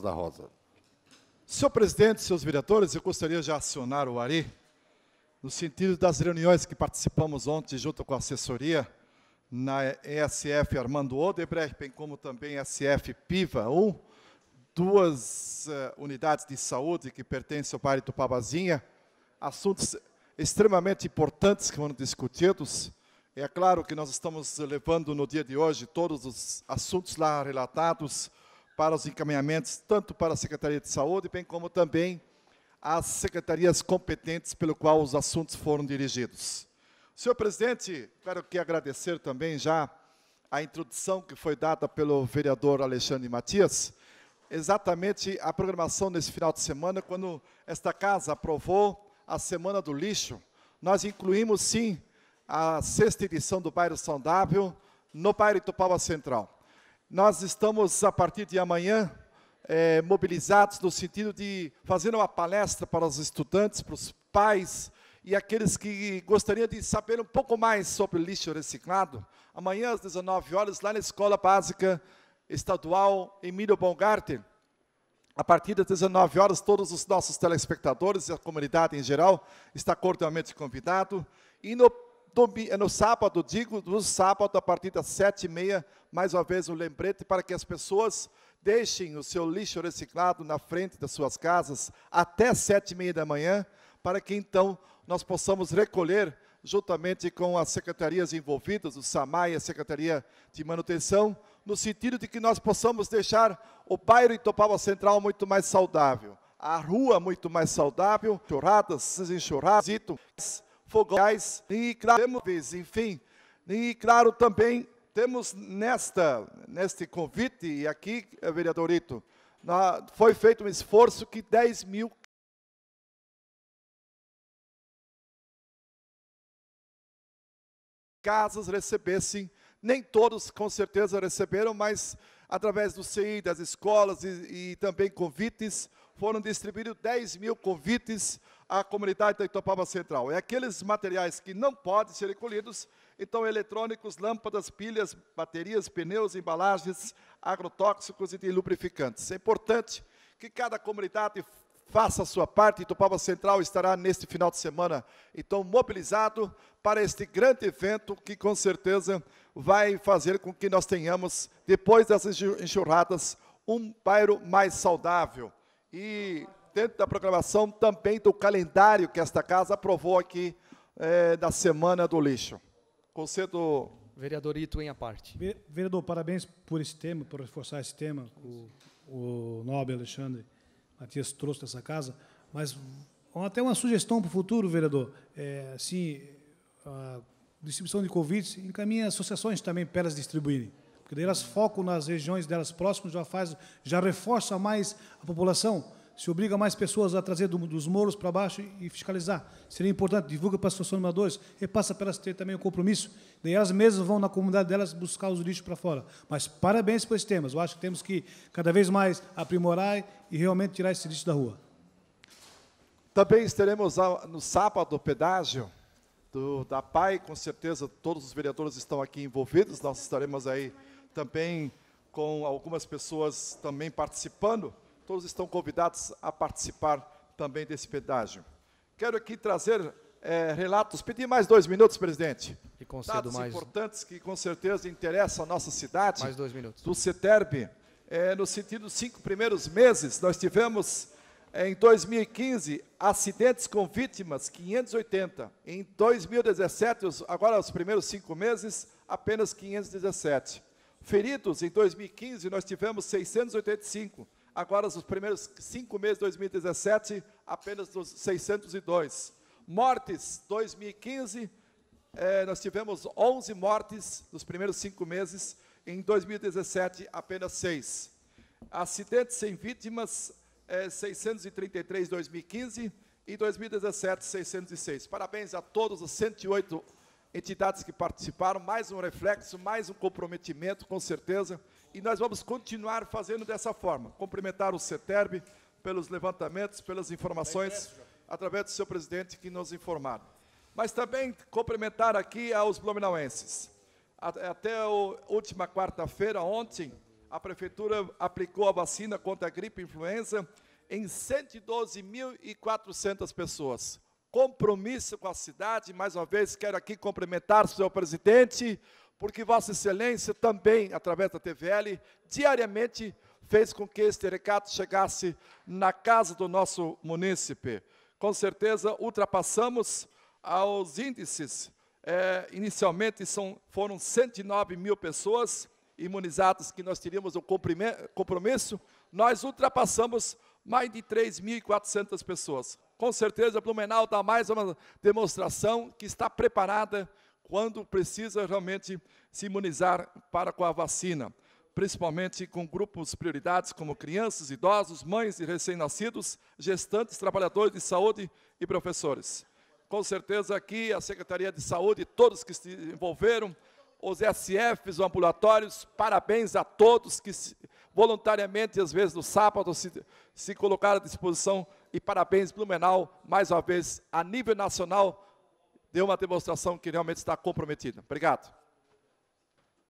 da Rosa. Senhor presidente, seus vereadores, eu gostaria de acionar o ARI, no sentido das reuniões que participamos ontem, junto com a assessoria, na ESF Armando Odebrecht, bem como também SF PIVA 1, duas uh, unidades de saúde que pertencem ao bairro do Pabazinha, assuntos extremamente importantes que foram discutidos. É claro que nós estamos levando no dia de hoje todos os assuntos lá relatados, para os encaminhamentos, tanto para a Secretaria de Saúde, bem como também às secretarias competentes pelo qual os assuntos foram dirigidos. Senhor presidente, quero que agradecer também já a introdução que foi dada pelo vereador Alexandre Matias, exatamente a programação nesse final de semana, quando esta casa aprovou a Semana do Lixo, nós incluímos, sim, a sexta edição do bairro Saudável no bairro Itupava Central. Nós estamos, a partir de amanhã, é, mobilizados no sentido de fazer uma palestra para os estudantes, para os pais e aqueles que gostariam de saber um pouco mais sobre lixo reciclado. Amanhã, às 19 horas, lá na Escola Básica Estadual Emílio Bongarten. A partir das 19 horas, todos os nossos telespectadores e a comunidade em geral está cordialmente convidado. E no é no sábado, digo no sábado, a partir das sete e meia, mais uma vez um lembrete para que as pessoas deixem o seu lixo reciclado na frente das suas casas até sete e meia da manhã, para que então nós possamos recolher, juntamente com as secretarias envolvidas, o SAMAI, a Secretaria de Manutenção, no sentido de que nós possamos deixar o bairro Itopava Central muito mais saudável, a rua muito mais saudável, enxurradas, enxurradas, fogões, e claro, temos, enfim, e claro também temos nesta, neste convite, e aqui, eh, vereador na, foi feito um esforço que 10 mil casas recebessem, nem todos com certeza receberam, mas através do CI, das escolas e, e também convites, foram distribuídos 10 mil convites à comunidade da Itopava Central. E é aqueles materiais que não podem ser recolhidos, então eletrônicos, lâmpadas, pilhas, baterias, pneus, embalagens, agrotóxicos e lubrificantes. É importante que cada comunidade faça a sua parte. Itopava Central estará neste final de semana, então, mobilizado para este grande evento que, com certeza, vai fazer com que nós tenhamos, depois dessas enxurradas, um bairro mais saudável. E dentro da proclamação também do calendário que esta casa aprovou aqui é, da Semana do Lixo. Concedo. Vereador Ito, em a parte. Vereador, parabéns por esse tema, por reforçar esse tema que o, o nobre Alexandre Matias trouxe dessa casa. Mas até uma sugestão para o futuro, vereador. É, assim, a distribuição de convites, encaminha associações também para elas distribuírem que daí elas focam nas regiões delas próximas, já faz, já reforça mais a população, se obriga mais pessoas a trazer do, dos moros para baixo e, fiscalizar. Seria importante, divulga para os funcionários, repassa para elas ter também o um compromisso, daí elas mesmas vão na comunidade delas buscar os lixos para fora. Mas parabéns para esses temas, eu acho que temos que cada vez mais aprimorar e realmente tirar esse lixo da rua. Também estaremos no sábado, pedágio, do, da PAI, com certeza todos os vereadores estão aqui envolvidos, nós estaremos aí também com algumas pessoas também participando. Todos estão convidados a participar também desse pedágio. Quero aqui trazer é, relatos, pedir mais dois minutos, presidente. E concedo Dados mais... importantes que com certeza interessam a nossa cidade. Mais dois minutos. Do CETERB, é, no sentido dos cinco primeiros meses, nós tivemos eh, em 2015, acidentes com vítimas, 580. Em 2017, agora os primeiros cinco meses, apenas 517. Feridos, em 2015, nós tivemos 685. Agora, nos primeiros cinco meses de 2017, apenas 602. Mortes, 2015, eh, nós tivemos 11 mortes nos primeiros cinco meses. Em 2017, apenas seis. Acidentes sem vítimas, 633 eh, em 2015. E 2017, 606. Parabéns a todos os 108 entidades que participaram, mais um reflexo, mais um comprometimento, com certeza, e nós vamos continuar fazendo dessa forma. Cumprimentar o CETERB pelos levantamentos, pelas informações, através do seu presidente que nos informaram. Mas também cumprimentar aqui aos blumenauenses. Até a última quarta-feira, ontem, a Prefeitura aplicou a vacina contra a gripe influenza em 112.400 pessoas compromisso com a cidade. Mais uma vez, quero aqui cumprimentar o senhor presidente, porque Vossa Excelência também, através da TVL, diariamente fez com que este recato chegasse na casa do nosso munícipe. Com certeza, ultrapassamos aos índices. É, inicialmente são, foram 109 mil pessoas imunizadas que nós teríamos o compromisso, nós ultrapassamos mais de 3.400 pessoas com certeza Blumenau dá mais uma demonstração que está preparada quando precisa realmente se imunizar para com a vacina, principalmente com grupos prioridades como crianças, idosos, mães e recém-nascidos, gestantes, trabalhadores de saúde e professores. Com certeza aqui a Secretaria de Saúde, todos que se envolveram, os SFs, os ambulatórios, parabéns a todos que se voluntariamente, às vezes no sábado, se, se colocar à disposição. E parabéns, Blumenau, mais uma vez, a nível nacional, deu uma demonstração que realmente está comprometida. Obrigado.